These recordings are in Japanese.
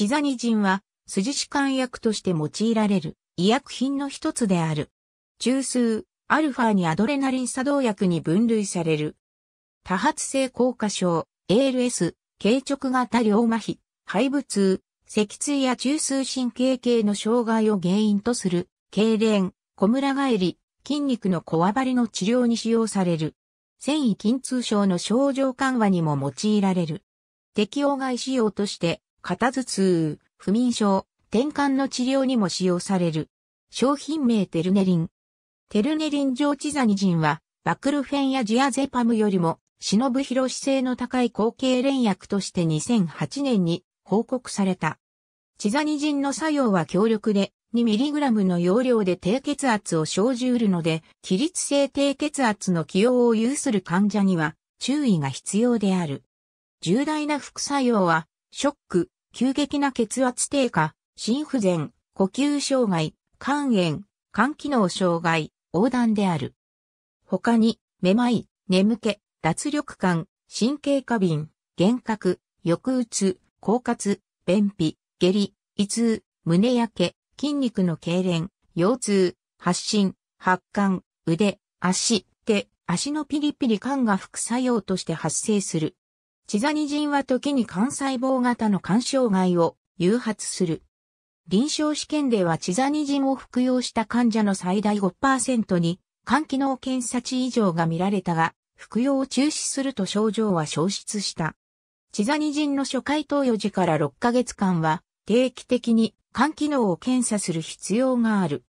チザニジンは、筋弛緩薬として用いられる医薬品の一つである。中枢、アルファにアドレナリン作動薬に分類される。多発性硬化症、ALS、軽直型両麻痺、肺部痛、脊椎や中枢神経系の障害を原因とする、痙攣、小村返り、筋肉のこわばりの治療に使用される。繊維筋痛症の症状緩和にも用いられる。適応外使用として肩頭痛、不眠症、転換の治療にも使用される。商品名テルネリン。テルネリン上チザニジンは、バクルフェンやジアゼパムよりも、シノブヒロシ性の高い後継連薬として2008年に報告された。チザニジンの作用は強力で、2mg の容量で低血圧を生じうるので、起立性低血圧の起用を有する患者には注意が必要である。重大な副作用は、ショック、急激な血圧低下、心不全、呼吸障害、肝炎、肝機能障害、横断である。他に、めまい、眠気、脱力感、神経過敏、幻覚、抑うつ、狡猾、便秘、下痢、胃痛、胸焼け、筋肉の痙攣、腰痛、発疹、発汗、腕、足、手、足のピリピリ感が副作用として発生する。チザニジンは時に肝細胞型の肝障害を誘発する。臨床試験ではチザニジンを服用した患者の最大5%に肝機能検査値異常が見られたが、服用を中止すると症状は消失した。チザニジンの初回投与時から6ヶ月間は定期的に肝機能を検査する必要がある。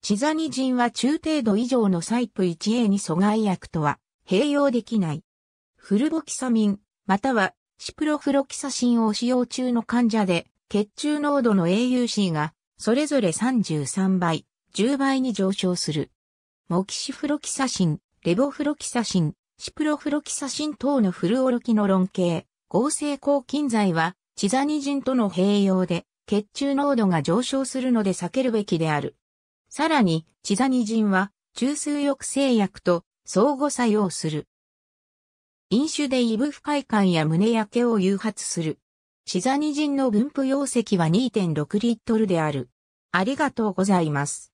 チザニジンは中程度以上のサイプ 1A に阻害薬とは併用できない。フルボキサミン、またはシプロフロキサシンを使用中の患者で、血中濃度の AUC がそれぞれ33倍、10倍に上昇する。モキシフロキサシン、レボフロキサシン、シプロフロキサシン等のフルオロキノロン系、合成抗菌剤は、チザニジンとの併用で、血中濃度が上昇するので避けるべきである。さらに、チザニジンは、中枢抑制薬と相互作用する。飲酒で胃部不快感や胸焼けを誘発する。シザニジンの分布容積は2.6リットルである。ありがとうございます。